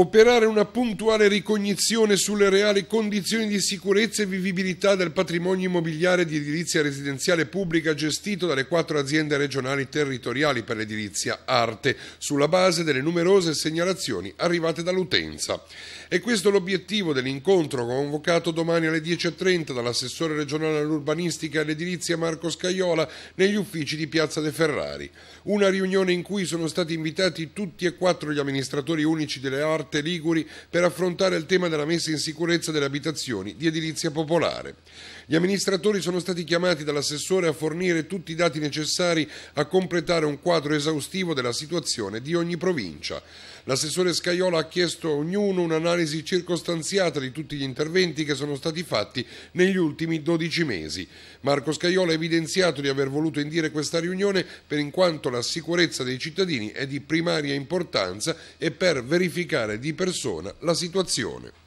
operare una puntuale ricognizione sulle reali condizioni di sicurezza e vivibilità del patrimonio immobiliare di edilizia residenziale pubblica gestito dalle quattro aziende regionali territoriali per l'edilizia Arte, sulla base delle numerose segnalazioni arrivate dall'utenza. E questo l'obiettivo dell'incontro convocato domani alle 10.30 dall'assessore regionale all'urbanistica e all'edilizia Marco Scaiola negli uffici di Piazza De Ferrari. Una riunione in cui sono stati invitati tutti e quattro gli amministratori unici delle arte Marche Liguri per affrontare il tema della messa in sicurezza delle abitazioni di edilizia popolare. Gli amministratori sono stati chiamati dall'assessore a fornire tutti i dati necessari a completare un quadro esaustivo della situazione di ogni provincia. L'assessore Scaiola ha chiesto a ognuno un'analisi circostanziata di tutti gli interventi che sono stati fatti negli ultimi 12 mesi. Marco Scaiola ha evidenziato di aver voluto indire questa riunione per in quanto la sicurezza dei cittadini è di primaria importanza e per verificare verificare di persona la situazione.